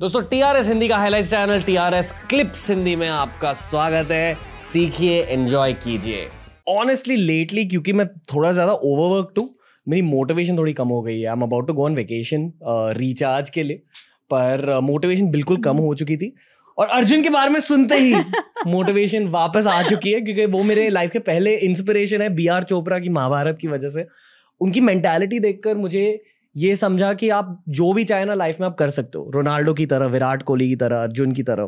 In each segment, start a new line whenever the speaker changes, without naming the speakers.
दोस्तों टीआरएस हिंदी का highlight channel TRS clips Hindi में आपका स्वागत है सीखिए एंजॉय कीजिए ऑनेस्टली लेटली क्योंकि मैं थोड़ा ज्यादा ओवरवर्क टू मेरी मोटिवेशन थोड़ी कम हो गई है I am about to go on vacation recharge के लिए पर मोटिवेशन uh, बिल्कुल कम हो चुकी थी और अर्जुन के बारे में सुनते ही मोटिवेशन वापस आ चुकी है क्योंकि वो मेरे लाइफ के पहले इंस्पिरेशन है बी आर चोपड़ा की महाभारत की वजह से उनकी मैंटेलिटी देखकर मुझे ये समझा कि आप जो भी चाहे ना लाइफ में आप कर सकते हो रोनाल्डो की तरह विराट कोहली की तरह अर्जुन की तरह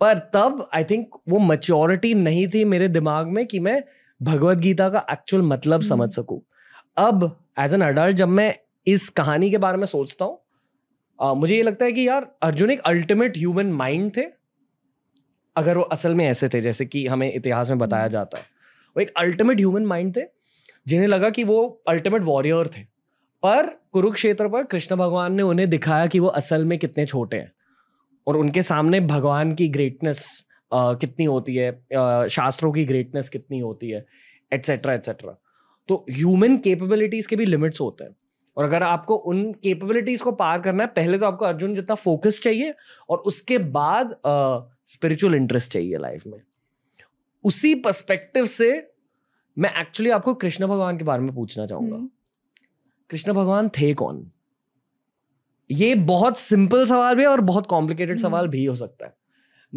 पर तब आई थिंक वो मच्योरिटी नहीं थी मेरे दिमाग में कि मैं भगवत गीता का एक्चुअल मतलब हम्म। समझ सकूं अब एज एन अडल्ट जब मैं इस कहानी के बारे में सोचता हूँ मुझे ये लगता है कि यार अर्जुन एक अल्टीमेट ह्यूमन माइंड थे अगर वो असल में ऐसे थे जैसे कि हमें इतिहास में बताया हम्म। जाता है वो एक अल्टीमेट ह्यूमन माइंड थे जिन्हें लगा कि वो अल्टीमेट वॉरियर थे पर कुरुक्षेत्र पर कृष्ण भगवान ने उन्हें दिखाया कि वो असल में कितने छोटे हैं और उनके सामने भगवान की ग्रेटनेस कितनी होती है आ, शास्त्रों की ग्रेटनेस कितनी होती है एट्सेट्रा एट्सेट्रा तो ह्यूमन कैपेबिलिटीज़ के भी लिमिट्स होते हैं और अगर आपको उन कैपेबिलिटीज़ को पार करना है पहले तो आपको अर्जुन जितना फोकस चाहिए और उसके बाद स्पिरिचुअल इंटरेस्ट चाहिए लाइफ में उसी पर्सपेक्टिव से मैं एक्चुअली आपको कृष्ण भगवान के बारे में पूछना चाहूँगा हम्म। कृष्ण भगवान थे कौन ये बहुत सिंपल सवाल भी है और बहुत कॉम्प्लिकेटेड हम्म। सवाल भी हो सकता है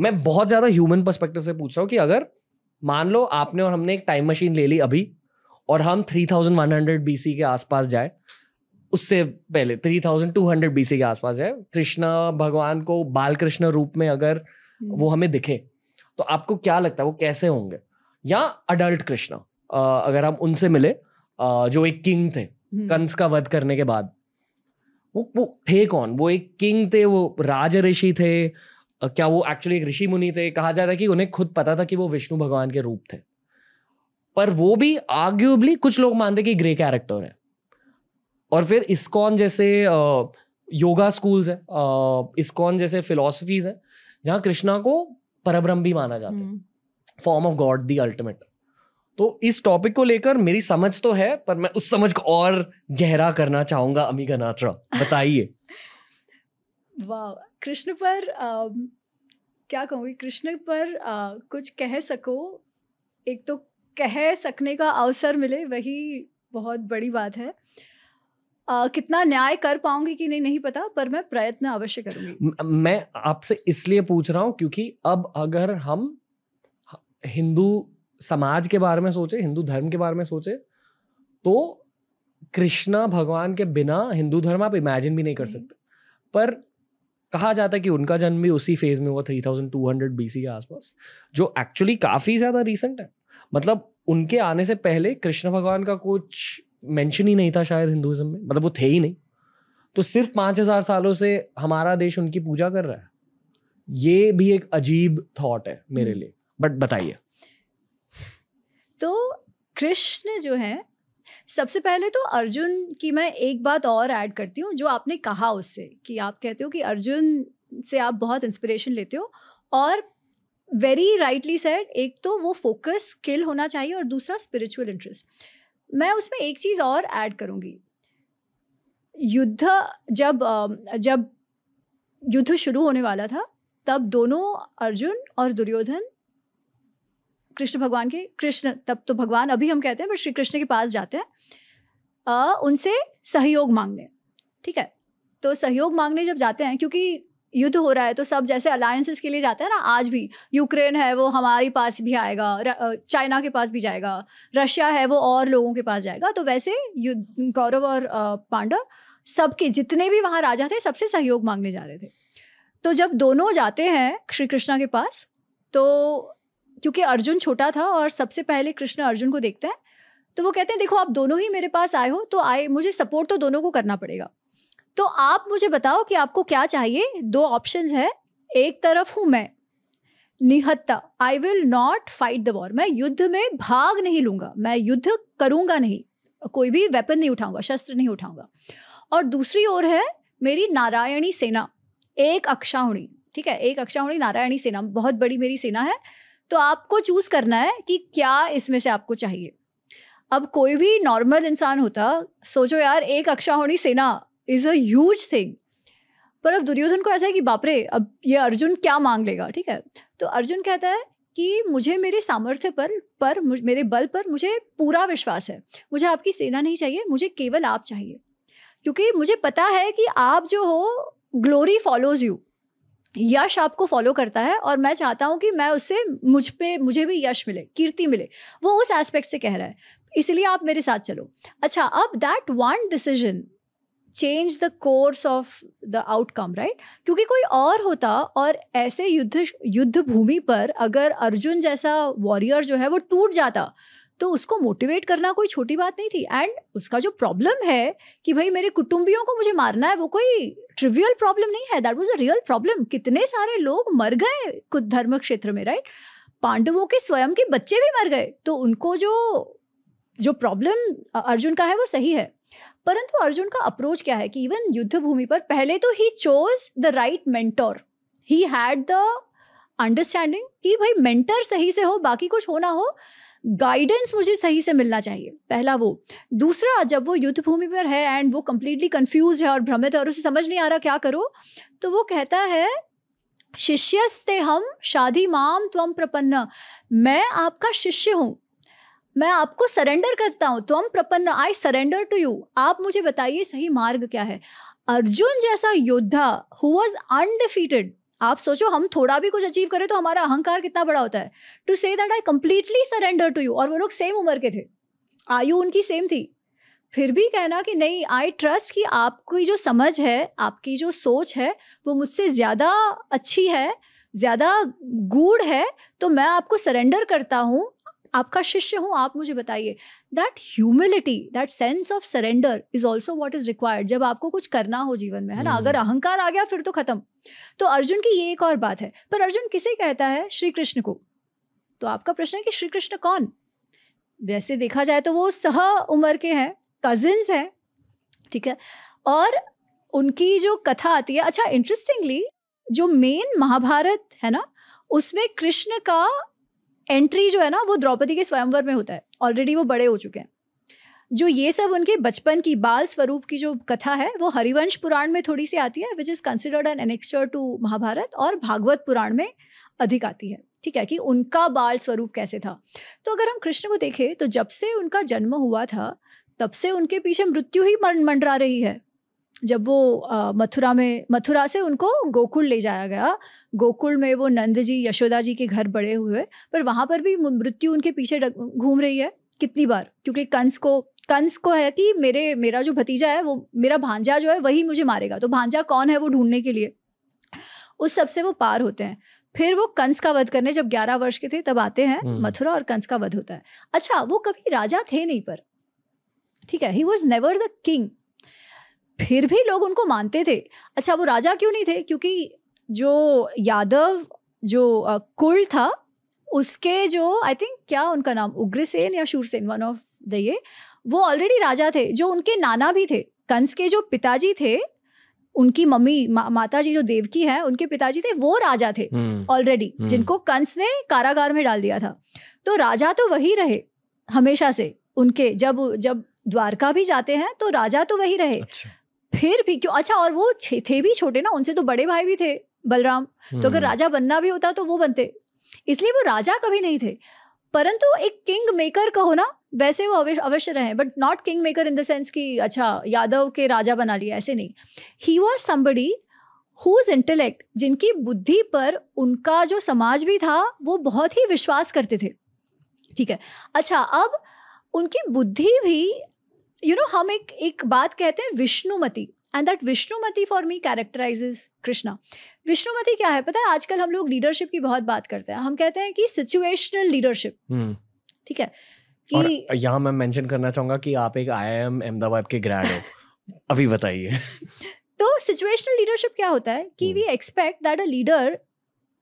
मैं बहुत ज़्यादा ह्यूमन परस्पेक्टिव से पूछ रहा हूँ कि अगर मान लो आपने और हमने एक टाइम मशीन ले ली अभी और हम 3100 बीसी के आसपास जाए उससे पहले 3200 बीसी के आसपास जाए कृष्ण भगवान को बाल कृष्ण रूप में अगर
हम्म। वो हमें
दिखे तो आपको क्या लगता है वो कैसे होंगे या अडल्ट कृष्ण अगर हम उनसे मिले जो एक किंग थे हम्म। कंस का वध करने के बाद वो वो थे कौन वो एक किंग थे वो राज ऋषि थे क्या वो एक्चुअली एक ऋषि मुनि थे कहा जाता है कि उन्हें खुद पता था कि वो विष्णु भगवान के रूप थे पर वो भी आर्ग्यूबली कुछ लोग मानते कि ग्रे कैरेक्टर है और फिर इस्कॉन जैसे योगा स्कूल्स है इस्कॉन जैसे फिलोसफीज है जहाँ कृष्णा को परभ्रम भी माना जाता है form of god the ultimate तो इस टॉपिक को लेकर मेरी समझ तो है पर मैं उस समझ को और गहरा करना चाहूंगा अमी गनात्रा बताइए
वाह कृष्ण पर आ, क्या कहूँगी कृष्ण पर आ, कुछ कह सको एक तो कह सकने का अवसर मिले वही बहुत बड़ी बात है आ, कितना न्याय कर पाऊंगी कि नहीं नहीं पता पर मैं प्रयत्न अवश्य करूंगी
मैं आपसे इसलिए पूछ रहा हूँ क्योंकि अब अगर हम हिंदू समाज के बारे में सोचे हिंदू धर्म के बारे में सोचे तो कृष्णा भगवान के बिना हिंदू धर्म आप इमेजिन भी नहीं कर हम्म। सकते पर कहा जाता है कि उनका जन्म भी उसी फेज में हुआ 3200 बीसी के आसपास जो एक्चुअली काफ़ी ज़्यादा रिसेंट है मतलब उनके आने से पहले कृष्ण भगवान का कुछ मेंशन ही नहीं था शायद हिंदुज़म में मतलब वो थे ही नहीं तो सिर्फ पाँच हज़ार सालों से हमारा देश उनकी पूजा कर रहा है ये भी एक अजीब थॉट है मेरे हम्म। लिए बट बताइए
तो कृष्ण जो है सबसे पहले तो अर्जुन की मैं एक बात और ऐड करती हूँ जो आपने कहा उससे कि आप कहते हो कि अर्जुन से आप बहुत इंस्पिरेशन लेते हो और वेरी राइटली सेड एक तो वो फोकस स्किल होना चाहिए और दूसरा स्पिरिचुअल इंटरेस्ट मैं उसमें एक चीज़ और ऐड करूँगी युद्ध जब जब युद्ध शुरू होने वाला था तब दोनों अर्जुन और दुर्योधन कृष्ण भगवान के कृष्ण तब तो भगवान अभी हम कहते हैं बट श्री कृष्ण के पास जाते हैं आ, उनसे सहयोग मांगने ठीक है तो सहयोग मांगने जब जाते हैं क्योंकि युद्ध हो रहा है तो सब जैसे अलायंसेस के लिए जाते हैं ना आज भी यूक्रेन है वो हमारे पास भी आएगा चाइना के पास भी जाएगा रशिया है वो और लोगों के पास जाएगा तो वैसे युद्ध गौरव और पांडव सबके जितने भी वहाँ राजा थे सबसे सहयोग मांगने जा रहे थे तो जब दोनों जाते हैं श्री कृष्णा के पास तो क्योंकि अर्जुन छोटा था और सबसे पहले कृष्ण अर्जुन को देखते हैं तो वो कहते हैं देखो आप दोनों ही मेरे पास आए हो तो आए मुझे सपोर्ट तो दोनों को करना पड़ेगा तो आप मुझे बताओ कि आपको क्या चाहिए दो ऑप्शन है एक तरफ हूं मैं निहत्ता I will not fight the war मैं युद्ध में भाग नहीं लूंगा मैं युद्ध करूंगा नहीं कोई भी वेपन नहीं उठाऊंगा शस्त्र नहीं उठाऊंगा और दूसरी ओर है मेरी नारायणी सेना एक अक्षाहुणी ठीक है एक अक्षाहुणी नारायणी सेना बहुत बड़ी मेरी सेना है तो आपको चूज करना है कि क्या इसमें से आपको चाहिए अब कोई भी नॉर्मल इंसान होता सोचो यार एक अक्षा होनी सेना इज अ ह्यूज थिंग पर अब दुर्योधन को ऐसा है कि बापरे अब ये अर्जुन क्या मांग लेगा ठीक है तो अर्जुन कहता है कि मुझे मेरे सामर्थ्य पर पर मेरे बल पर मुझे पूरा विश्वास है मुझे आपकी सेना नहीं चाहिए मुझे केवल आप चाहिए क्योंकि मुझे पता है कि आप जो हो ग्लोरी फॉलोज यू यश आपको फॉलो करता है और मैं चाहता हूँ कि मैं उससे मुझ पे मुझे भी यश मिले कीर्ति मिले वो उस एस्पेक्ट से कह रहा है इसलिए आप मेरे साथ चलो अच्छा अब that one decision change the course of the outcome right क्योंकि कोई और होता और ऐसे युद्ध युद्ध भूमि पर अगर अर्जुन जैसा वॉरियर जो है वो टूट जाता तो उसको मोटिवेट करना कोई छोटी बात नहीं थी एंड उसका जो प्रॉब्लम है कि भाई मेरे कुटुंबियों को मुझे मारना है वो कोई ट्रिवियल प्रॉब्लम नहीं है that was a real problem कितने सारे लोग मर गए कुछ धर्म क्षेत्र में राइट पांडवों के स्वयं के बच्चे भी मर गए तो उनको जो जो प्रॉब्लम अर्जुन का है वो सही है परंतु अर्जुन का अप्रोच क्या है कि इवन युद्ध भूमि पर पहले तो ही chose the right mentor he had the understanding कि भाई मेंटर सही से हो बाकी कुछ होना हो गाइडेंस मुझे सही से मिलना चाहिए पहला वो दूसरा जब वो युद्ध भूमि पर है एंड वो कंप्लीटली कंफ्यूज है और भ्रमित है और उसे समझ नहीं आ रहा क्या करो तो वो कहता है शिष्यस्ते हम शादी माम त्वम प्रपन्न मैं आपका शिष्य हूँ मैं आपको सरेंडर करता हूँ त्वम प्रपन्न आई सरेंडर टू यू आप मुझे बताइए सही मार्ग क्या है अर्जुन जैसा योद्धा हु वॉज अनडिफीटेड आप सोचो हम थोड़ा भी कुछ अचीव करें तो हमारा अहंकार कितना बड़ा होता है to say that I completely surrender to you और वो लोग सेम उम्र के थे आयु उनकी सेम थी फिर भी कहना कि नहीं आई ट्रस्ट कि आपकी जो समझ है आपकी जो सोच है वो मुझसे ज़्यादा अच्छी है ज़्यादा गूढ़ है तो मैं आपको सरेंडर करता हूँ आपका शिष्य हूँ आप मुझे बताइए that humility that sense of surrender is also what is required जब आपको कुछ करना हो जीवन में है ना अगर हम्म। अहंकार आ गया फिर तो खत्म तो अर्जुन की ये एक और बात है पर अर्जुन किसे कहता है श्री कृष्ण को तो आपका प्रश्न है कि श्री कृष्ण कौन वैसे देखा जाए तो वो सह उम्र के हैं कजिन्स हैं ठीक है और उनकी जो कथा आती है अच्छा इंटरेस्टिंगली जो मेन महाभारत है ना उसमें कृष्ण का एंट्री जो है ना वो द्रौपदी के स्वयंवर में होता है ऑलरेडी वो बड़े हो चुके हैं जो ये सब उनके बचपन की बाल स्वरूप की जो कथा है वो हरिवंश पुराण में थोड़ी सी आती है which is considered an annexure to Mahabharata और भागवत पुराण में अधिक आती है ठीक है कि उनका बाल स्वरूप कैसे था तो अगर हम कृष्ण को देखें तो जब से उनका जन्म हुआ था तब से उनके पीछे मृत्यु ही मंडरा रही है जब वो मथुरा में मथुरा से उनको गोकुल ले जाया गया गोकुल में वो नंद जी यशोदा जी के घर बड़े हुए पर वहाँ पर भी मृत्यु उनके पीछे घूम रही है कितनी बार क्योंकि कंस को कंस को है कि मेरे मेरा जो भतीजा है वो मेरा भांजा जो है वही मुझे मारेगा तो भांजा कौन है वो ढूंढने के लिए उस सबसे वो पार होते हैं फिर वो कंस का वध करने जब 11 वर्ष के थे तब आते हैं हम्म। मथुरा और कंस का वध होता है अच्छा वो कभी राजा थे नहीं पर ठीक है he was never the king फिर भी लोग उनको मानते थे अच्छा वो राजा क्यों नहीं थे क्योंकि जो यादव जो कुल था उसके जो आई थिंक क्या उनका नाम उग्रसेन या शूरसेन वन ऑफ द ये वो ऑलरेडी राजा थे जो उनके नाना भी थे कंस के जो पिताजी थे उनकी मम्मी मा, माता जी जो देवकी है उनके पिताजी थे वो राजा थे ऑलरेडी hmm. hmm. जिनको कंस ने कारागार में डाल दिया था तो राजा तो वही रहे हमेशा से उनके जब जब द्वारका भी जाते हैं तो राजा तो वही रहे अच्छा। फिर भी क्यों अच्छा और वो थे भी छोटे ना उनसे तो बड़े भाई भी थे बलराम तो अगर हम्म। राजा बनना भी होता तो वो बनते इसलिए वो राजा कभी नहीं थे परंतु एक किंग मेकर कहो ना वैसे वो अवश्य रहे but not king maker in the sense कि अच्छा यादव के राजा बना लिया ऐसे नहीं he was somebody whose intellect जिनकी बुद्धि पर उनका जो समाज भी था वो बहुत ही विश्वास करते थे ठीक है अच्छा अब उनकी बुद्धि भी यू नो हम एक एक बात कहते हैं विष्णुमती एंड दैट विष्णुमती फॉर मी कैरेक्टराइजेज कृष्णा विष्णुमती क्या है पता है आजकल हम लोग लीडरशिप की बहुत बात करते हैं हम कहते हैं कि सिचुएशनल लीडरशिप हम्म। ठीक है कि
यहाँ मैं मेंशन करना चाहूंगा कि आप एक एम अहमदाबाद के ग्रैड हो अभी बताइए
तो सिचुएशनल लीडरशिप क्या होता है कि we expect that a leader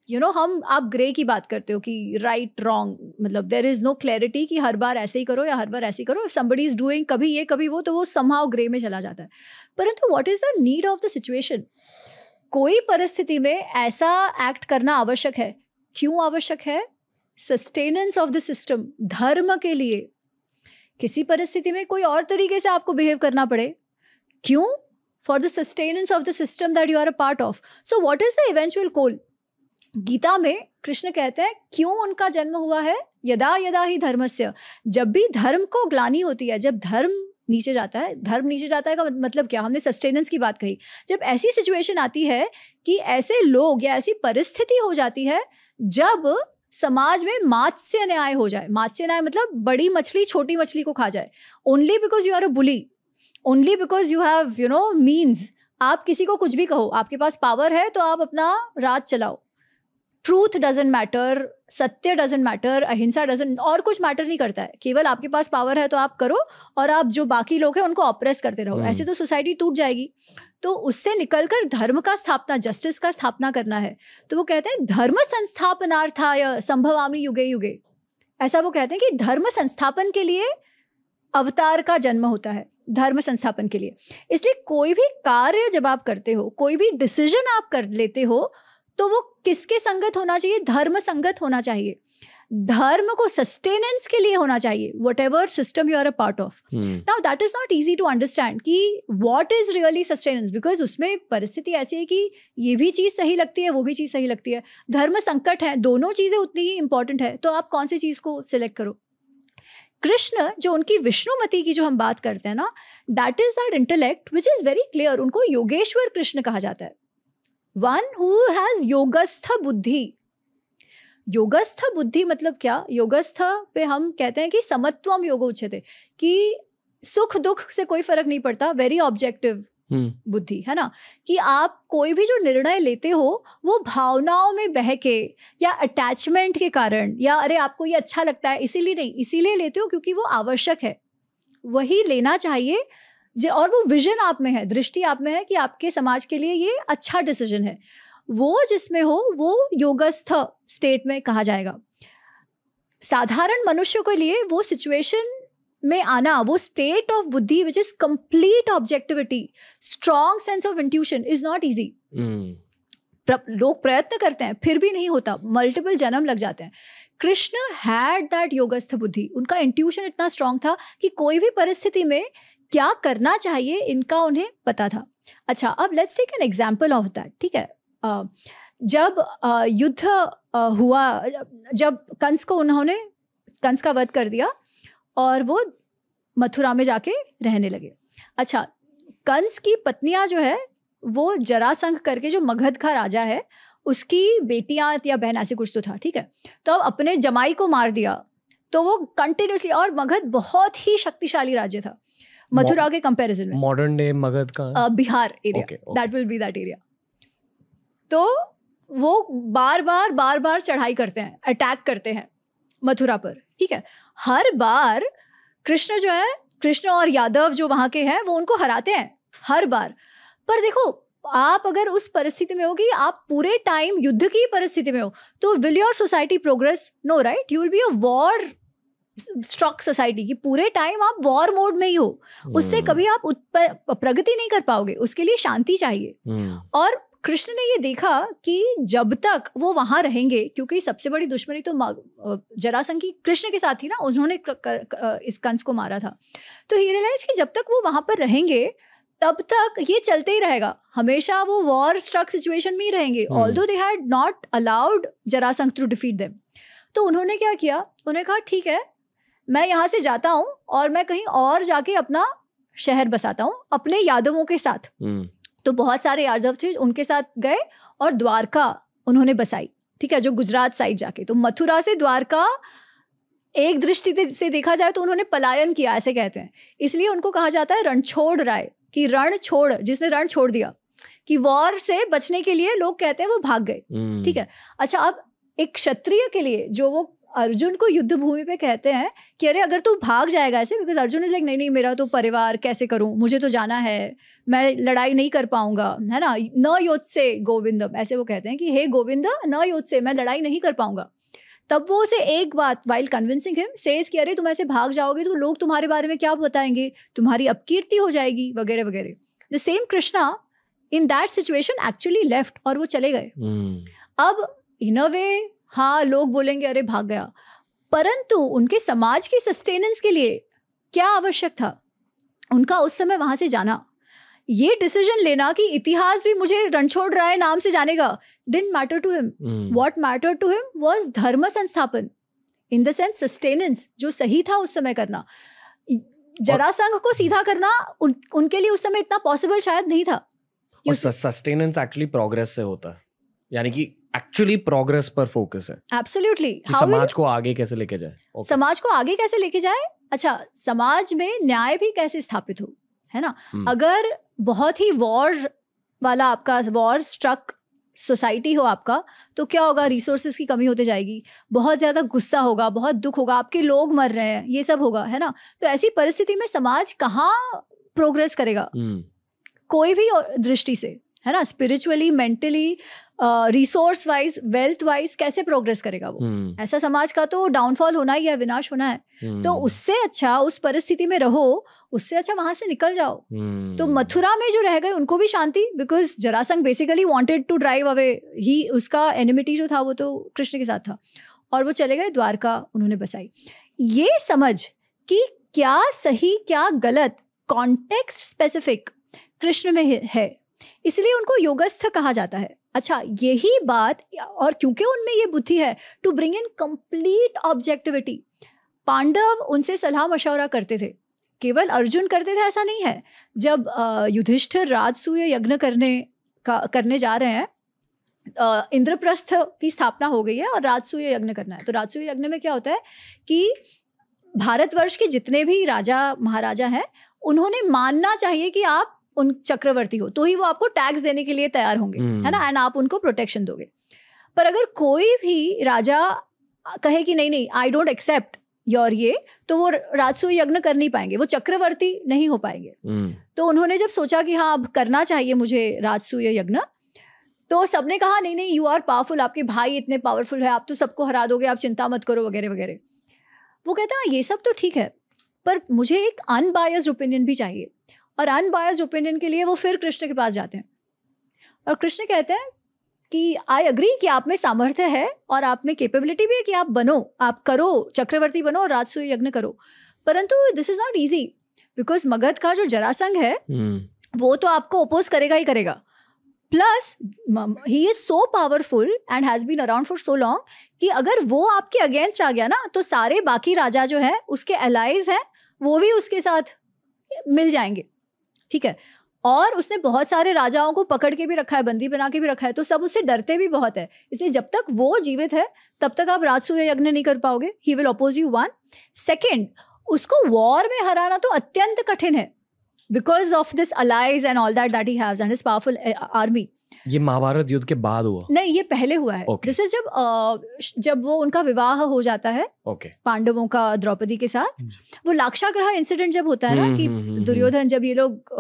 you know हम आप ग्रे की बात करते हो कि राइट रॉन्ग मतलब देर इज़ नो क्लैरिटी कि हर बार ऐसे ही करो या हर बार ऐसे ही करो इफ समबडी इज़ डूइंग कभी ये कभी वो तो वो समहाव ग्रे में चला जाता है परंतु what is the need of the situation कोई परिस्थिति में ऐसा एक्ट करना आवश्यक है क्यों आवश्यक है सस्टेनेंस ऑफ द सिस्टम धर्म के लिए किसी परिस्थिति में कोई और तरीके से आपको बिहेव करना पड़े क्यों for the sustenance of the system that you are a part of so what is the eventual goal Gita में कृष्ण कहते हैं क्यों उनका जन्म हुआ है यदा यदा ही धर्मस्य जब भी धर्म को ग्लानी होती है जब धर्म नीचे जाता है धर्म नीचे जाता है का मतलब क्या हमने सस्टेनेंस की बात कही जब ऐसी सिचुएशन आती है कि ऐसे लोग या ऐसी परिस्थिति हो जाती है जब समाज में मात्स्य न्याय हो जाए मात्स्य न्याय मतलब बड़ी मछली छोटी मछली को खा जाए only because you are a bully only because you have you know means आप किसी को कुछ भी कहो आपके पास पावर है तो आप अपना राज चलाओ ट्रूथ डजेंट मैटर सत्य डजेंट मैटर अहिंसा डजेंट और कुछ मैटर नहीं करता है केवल आपके पास पावर है तो आप करो और आप जो बाकी लोग हैं उनको ऑप्रेस करते रहो हम्म। ऐसे तो सोसाइटी टूट जाएगी तो उससे निकलकर धर्म का स्थापना जस्टिस का स्थापना करना है तो वो कहते हैं धर्म संस्थापनार्थाय संभवामी युगे युगे ऐसा वो कहते हैं कि धर्म संस्थापन के लिए अवतार का जन्म होता है धर्म संस्थापन के लिए इसलिए कोई भी कार्य जब आप करते हो कोई भी डिसीजन आप कर लेते हो तो वो किसके संगत होना चाहिए धर्म संगत होना चाहिए धर्म को सस्टेनेंस के लिए होना चाहिए whatever system you are a part of now that is not easy to understand कि what is really sustenance because उसमें परिस्थिति ऐसी है कि ये भी चीज़ सही लगती है वो भी चीज़ सही लगती है धर्म संकट है दोनों चीज़ें उतनी ही इंपॉर्टेंट है तो आप कौन सी चीज़ को सिलेक्ट करो कृष्ण जो उनकी विष्णुमती की जो हम बात करते हैं ना that is that intellect which is very clear उनको योगेश्वर कृष्ण कहा जाता है वन हु हैज योगस्थ बुद्धि योगस्थ बुद्धि मतलब क्या योगस्थ पे हम कहते हैं कि समत्वम योग उच्चते कि सुख दुख से कोई फर्क नहीं पड़ता वेरी ऑब्जेक्टिव हम्म। बुद्धि है ना कि आप कोई भी जो निर्णय लेते हो वो भावनाओं में बह के या अटैचमेंट के कारण या अरे आपको ये अच्छा लगता है इसीलिए नहीं इसीलिए लेते हो क्योंकि वो आवश्यक है वही लेना चाहिए जे और वो विजन आप में है दृष्टि आप में है कि आपके समाज के लिए ये अच्छा डिसीजन है वो जिसमें हो वो योगस्थ स्टेट में कहा जाएगा साधारण मनुष्य के लिए वो सिचुएशन में आना वो स्टेट ऑफ बुद्धि which is complete objectivity strong sense of intuition is not easy लोग प्रयत्न करते हैं फिर भी नहीं होता मल्टीपल जन्म लग जाते हैं कृष्ण हैड दैट योगस्थ बुद्धि उनका इंट्यूशन इतना स्ट्रांग था कि कोई भी परिस्थिति में क्या करना चाहिए इनका उन्हें पता था अच्छा अब let's take an example of that ठीक है uh, जब uh, युद्ध uh, हुआ जब कंस को उन्होंने कंस का वध कर दिया और वो मथुरा में जाके रहने लगे अच्छा कंस की पत्नियां जो है वो जरासंघ करके जो मगध का राजा है उसकी बेटियां या बहन ऐसे कुछ तो था ठीक है तो अब अपने जमाई को मार दिया तो वो कंटिन्यूसली और मगध बहुत ही शक्तिशाली राज्य था मथुरा के कंपैरिजन में
मॉडर्न डे मगध का Bihar area that will
be that area तो वो बार बार बार बार चढ़ाई करते हैं अटैक करते हैं मथुरा पर ठीक है हर बार कृष्ण जो है कृष्ण और यादव जो वहाँ के हैं वो उनको हराते हैं हर बार पर देखो आप अगर उस परिस्थिति में होगी आप पूरे टाइम युद्ध की परिस्थिति में हो तो will your society progress no right you will be a war struck society की पूरे टाइम आप वॉर मोड में ही हो उससे hmm. कभी आप प्रगति नहीं कर पाओगे उसके लिए शांति चाहिए hmm. और कृष्ण ने ये देखा कि जब तक वो वहां रहेंगे क्योंकि सबसे बड़ी दुश्मनी तो जरासंघ की कृष्ण के साथ ही ना उन्होंने कर, कर, कर, इस कंस को मारा था तो ही रियलाइज कि जब तक वो वहां पर रहेंगे तब तक ये चलते ही रहेगा हमेशा वो वॉर स्ट्रक सिचुएशन में ही रहेंगे although they had not allowed Jarasandh to defeat them तो उन्होंने क्या किया उन्होंने कहा ठीक है मैं यहाँ से जाता हूँ और मैं कहीं और जाके अपना शहर बसाता हूँ अपने यादवों के साथ हम्म। तो बहुत सारे यादव थे उनके साथ गए और द्वारका उन्होंने बसाई ठीक है जो गुजरात साइड जाके तो मथुरा से द्वारका एक दृष्टि से देखा जाए तो उन्होंने पलायन किया ऐसे कहते हैं इसलिए उनको कहा जाता है रणछोड़ राय कि रण छोड़ जिसने रण छोड़ दिया कि वॉर से बचने के लिए लोग कहते हैं वो भाग गए हम्म। ठीक है अच्छा अब एक क्षत्रिय के लिए जो वो अर्जुन को युद्ध भूमि पे कहते हैं कि अरे अगर तू भाग जाएगा ऐसे बिकॉज अर्जुन इज लाइक नहीं नहीं मेरा तो परिवार कैसे करूं मुझे तो जाना है मैं लड़ाई नहीं कर पाऊंगा है ना न योद से गोविंदम ऐसे वो कहते हैं कि हे गोविंद न योद से मैं लड़ाई नहीं कर पाऊंगा तब वो उसे एक बात वाइल कन्विंसिंग हिम सेज कि अरे तुम ऐसे भाग जाओगे तो लोग तुम्हारे बारे में क्या बताएंगे तुम्हारी अपकीर्ति हो जाएगी वगैरह वगैरह the same Krishna in that situation actually left और वो चले गए
हम्म।
अब इन अ वे हाँ लोग बोलेंगे अरे भाग गया परंतु उनके समाज की सस्टेनेंस के लिए क्या आवश्यक था उनका उस समय वहां से जाना ये डिसीजन लेना कि इतिहास भी मुझे रणछोड़ राय नाम से जानेगा didn't matter to him what matter to him was dharma sansthapan in the sense sustenance जो सही था उस समय करना जरासंघ को सीधा करना उन, उनके लिए उस समय इतना पॉसिबल शायद नहीं था
सस्टेनेंस एक्चुअली प्रोग्रेस से होता है यानी कि एक्चुअली प्रोग्रेस पर फोकस है
एब्सोल्युटली समाज
को आगे कैसे लेके जाए
okay. समाज को आगे कैसे लेके जाए अच्छा समाज में न्याय भी कैसे स्थापित हो है ना hmm. अगर बहुत ही वॉर वाला आपका वॉर स्ट्रक सोसाइटी हो आपका तो क्या होगा रिसोर्सेज की कमी होते जाएगी बहुत ज़्यादा गुस्सा होगा बहुत दुख होगा आपके लोग मर रहे हैं ये सब होगा है ना तो ऐसी परिस्थिति में समाज कहाँ प्रोग्रेस करेगा hmm. कोई भी दृष्टि से है ना spiritually mentally resource wise wealth wise कैसे प्रोग्रेस करेगा वो hmm. ऐसा समाज का तो डाउनफॉल होना ही है विनाश होना है hmm. तो उससे अच्छा उस परिस्थिति में रहो उससे अच्छा वहां से निकल जाओ hmm. तो हम्म। मथुरा में जो रह गए उनको भी शांति because Jarasandh basically wanted to drive away ही उसका एनिमिटी जो था वो तो कृष्ण के साथ था और वो चले गए द्वारका उन्होंने बसाई ये समझ कि क्या सही क्या गलत कॉन्टेक्स्ट स्पेसिफिक कृष्ण में है इसलिए उनको योगस्थ कहा जाता है अच्छा यही बात और क्योंकि उनमें ये बुद्धि है to bring in complete objectivity Pandav उनसे सलाह मशवरा करते थे केवल अर्जुन करते थे ऐसा नहीं है जब युधिष्ठिर राजसूय यज्ञ करने का करने जा रहे हैं इंद्रप्रस्थ की स्थापना हो गई है और राजसूय यज्ञ करना है तो राजसूय यज्ञ में क्या होता है कि भारतवर्ष के जितने भी राजा महाराजा हैं उन्होंने मानना चाहिए कि आप उन चक्रवर्ती हो तो ही वो आपको टैक्स देने के लिए तैयार होंगे हम्म। है ना एंड आप उनको प्रोटेक्शन दोगे पर अगर कोई भी राजा कहे कि नहीं नहीं आई डोंट एक्सेप्ट योर ये तो वो राजस्व यज्ञ कर नहीं पाएंगे वो चक्रवर्ती नहीं हो पाएंगे हम्म। तो उन्होंने जब सोचा कि हाँ अब करना चाहिए मुझे राजसूय यज्ञ तो सबने कहा नहीं नहीं यू आर पावरफुल आपके भाई इतने पावरफुल है आप तो सबको हरा दोगे आप चिंता मत करो वगैरह वगैरह वो कहता है हाँ, ये सब तो ठीक है पर मुझे एक अनबायस्ड ओपिनियन भी चाहिए और अनबायस्ड ओपिनियन के लिए वो फिर कृष्ण के पास जाते हैं और कृष्ण कहते हैं कि आई अग्री कि आप में सामर्थ्य है और आप में कैपेबिलिटी भी है कि आप बनो आप करो चक्रवर्ती बनो और राजस्व यज्ञ करो परंतु this is not easy because Magadh का जो जरासंघ है hmm. वो तो आपको अपोज करेगा ही करेगा plus he is so powerful and has been around for so long कि अगर वो आपके अगेंस्ट आ गया ना तो सारे बाकी राजा जो है उसके एलाइज हैं वो भी उसके साथ मिल जाएंगे ठीक है और उसने बहुत सारे राजाओं को पकड़ के भी रखा है बंदी बना के भी रखा है तो सब उससे डरते भी बहुत है इसलिए जब तक वो जीवित है तब तक आप राजसूय यज्ञ नहीं कर पाओगे he will oppose you one second उसको वॉर में हराना तो अत्यंत कठिन है because of this allies and all that that he has and powerful army
ये महाभारत युद्ध के बाद हुआ
नहीं ये पहले हुआ है okay. दिस इज जब जब वो उनका विवाह हो जाता है okay. पांडवों का द्रौपदी के साथ वो लाक्षाग्रह इंसिडेंट जब होता है ना हम्म, कि हम्म, हम्म, दुर्योधन जब ये लोग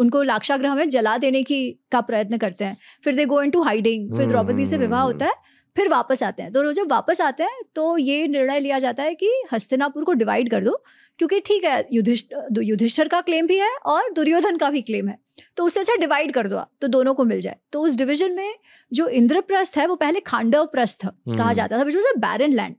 उनको लाक्षाग्रह में जला देने की का प्रयत्न करते हैं फिर दे गो इन टू हाइडिंग फिर द्रौपदी से विवाह होता है फिर वापस आते हैं दोनों तो जब वापस आते हैं तो ये निर्णय लिया जाता है कि हस्तिनापुर को डिवाइड कर दो क्योंकि ठीक है युधिष्ठ युधिष्ठर का क्लेम भी है और दुर्योधन का भी क्लेम है तो उससे अच्छा डिवाइड कर दो तो दोनों को मिल जाए तो उस डिविजन में जो इंद्रप्रस्थ है वो पहले खांडव प्रस्थ कहा जाता था which was a barren land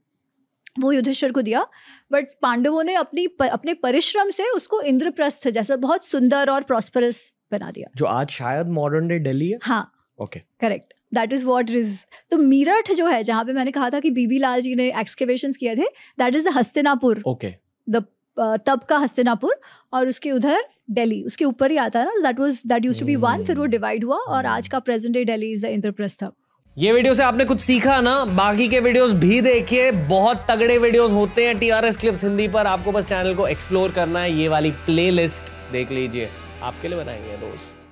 वो युधिष्ठर को दिया बट पांडवों ने अपनी पर, अपने परिश्रम से उसको इंद्रप्रस्थ जैसा बहुत सुंदर और प्रॉस्परस बना दिया
जो आज शायद मॉडर्न डे दिल्ली है हाँ okay
correct that is what is तो मीरठ जो है जहाँ पे मैंने कहा था कि बीबी लाल जी ने एक्सकेवेशन किए थे that is the Hastinapur okay the तब का हस्तिनापुर और उसके उधर दिल्ली उसके ऊपर ही आता है ना that was that used to be one फिर वो डिवाइड hmm. हुआ और hmm. आज का present day Delhi is the Indraprastha hub
ये वीडियो से आपने कुछ सीखा ना बाकी के वीडियोस भी देखिए बहुत तगड़े वीडियोस होते हैं टीआरएस क्लिप्स हिंदी पर आपको बस चैनल को एक्सप्लोर करना है ये वाली प्लेलिस्ट देख लीजिए आपके लिए बनाएंगे दोस्त